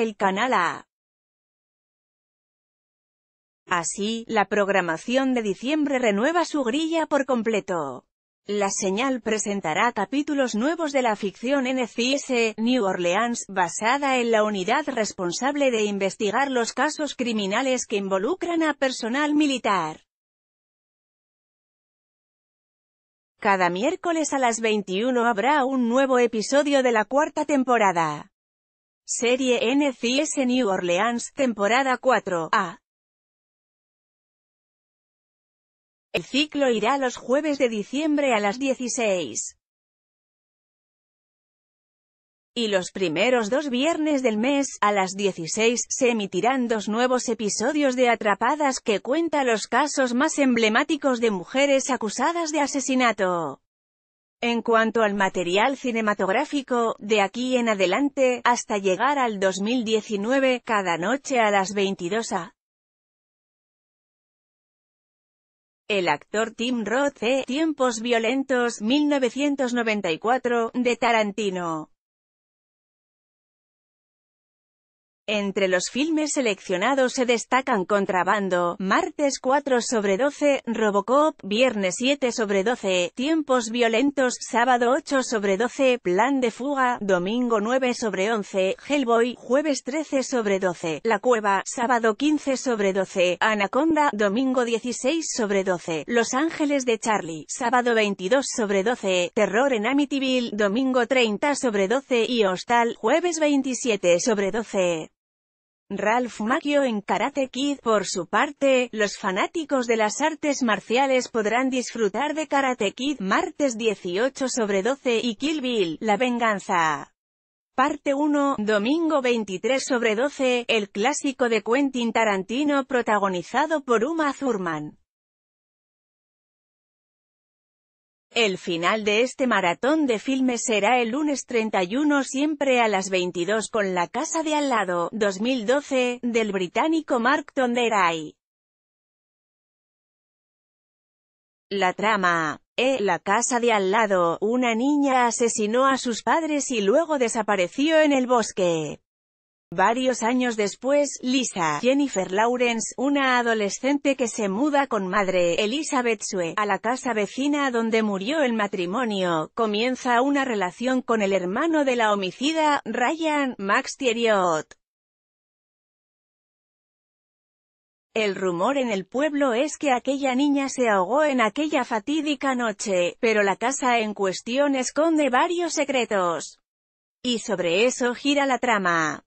el canal A. Así, la programación de diciembre renueva su grilla por completo. La señal presentará capítulos nuevos de la ficción NCIS, New Orleans, basada en la unidad responsable de investigar los casos criminales que involucran a personal militar. Cada miércoles a las 21 habrá un nuevo episodio de la cuarta temporada. Serie NCS New Orleans, temporada 4, A. El ciclo irá los jueves de diciembre a las 16. Y los primeros dos viernes del mes, a las 16, se emitirán dos nuevos episodios de Atrapadas que cuenta los casos más emblemáticos de mujeres acusadas de asesinato. En cuanto al material cinematográfico, de aquí en adelante, hasta llegar al 2019, cada noche a las 22 a. El actor Tim Roth, eh, Tiempos violentos, 1994, de Tarantino. Entre los filmes seleccionados se destacan Contrabando, Martes 4 sobre 12, Robocop, Viernes 7 sobre 12, Tiempos violentos, Sábado 8 sobre 12, Plan de fuga, Domingo 9 sobre 11, Hellboy, Jueves 13 sobre 12, La Cueva, Sábado 15 sobre 12, Anaconda, Domingo 16 sobre 12, Los Ángeles de Charlie, Sábado 22 sobre 12, Terror en Amityville, Domingo 30 sobre 12 y Hostal, Jueves 27 sobre 12. Ralph Macchio en Karate Kid. Por su parte, los fanáticos de las artes marciales podrán disfrutar de Karate Kid martes 18 sobre 12 y Kill Bill, La Venganza. Parte 1, domingo 23 sobre 12, el clásico de Quentin Tarantino protagonizado por Uma Thurman. El final de este maratón de filmes será el lunes 31 siempre a las 22 con La Casa de Al lado, 2012, del británico Mark Tonderay. La trama. E. La casa de al lado, una niña asesinó a sus padres y luego desapareció en el bosque. Varios años después, Lisa, Jennifer Lawrence, una adolescente que se muda con madre, Elizabeth Sue, a la casa vecina donde murió el matrimonio, comienza una relación con el hermano de la homicida, Ryan, Max Thieriot. El rumor en el pueblo es que aquella niña se ahogó en aquella fatídica noche, pero la casa en cuestión esconde varios secretos. Y sobre eso gira la trama.